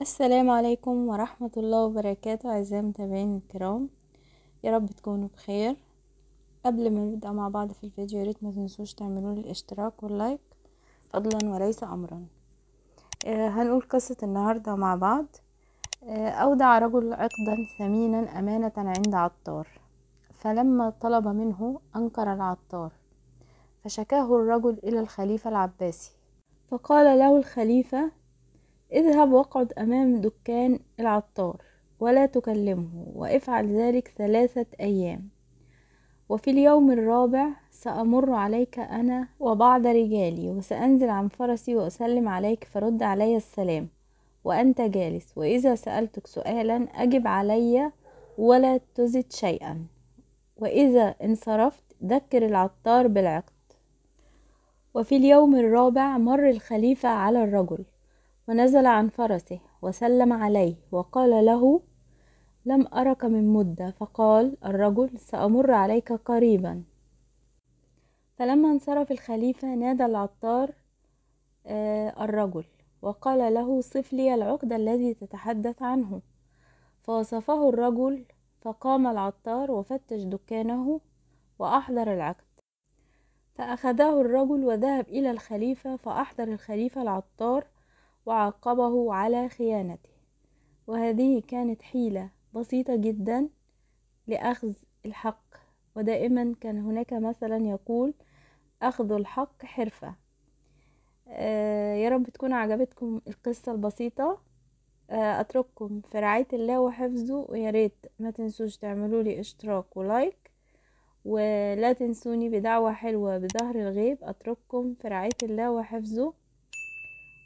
السلام عليكم ورحمة الله وبركاته أعزائي المتابعين الكرام يا رب تكونوا بخير قبل ما نبدأ مع بعض في الفيديو يا ريت ما تنسوش تعملوا الاشتراك واللايك فضلا وليس أمرا آه هنقول قصة النهاردة مع بعض آه أودع رجل عقدا ثمينا أمانة عند عطار فلما طلب منه أنكر العطار فشكاه الرجل إلى الخليفة العباسي فقال له الخليفة اذهب واقعد أمام دكان العطار ولا تكلمه وافعل ذلك ثلاثة أيام وفي اليوم الرابع سأمر عليك أنا وبعض رجالي وسأنزل عن فرسي وأسلم عليك فرد علي السلام وأنت جالس وإذا سألتك سؤالا أجب علي ولا تزد شيئا وإذا انصرفت ذكر العطار بالعقد وفي اليوم الرابع مر الخليفة على الرجل ونزل عن فرسه وسلم عليه وقال له لم أرك من مدة فقال الرجل سأمر عليك قريبا فلما انصرف الخليفة نادى العطار آه، الرجل وقال له صف لي العقد الذي تتحدث عنه فوصفه الرجل فقام العطار وفتش دكانه وأحضر العقد فأخذه الرجل وذهب إلى الخليفة فأحضر الخليفة العطار وعاقبه على خيانته وهذه كانت حيلة بسيطة جدا لأخذ الحق ودائما كان هناك مثلا يقول أخذ الحق حرفة آه يا رب تكون عجبتكم القصة البسيطة آه أترككم في رعاية الله وحفظه ويا ريت ما تنسوش تعملوا لي اشتراك ولايك ولا تنسوني بدعوة حلوة بظهر الغيب أترككم في رعاية الله وحفظه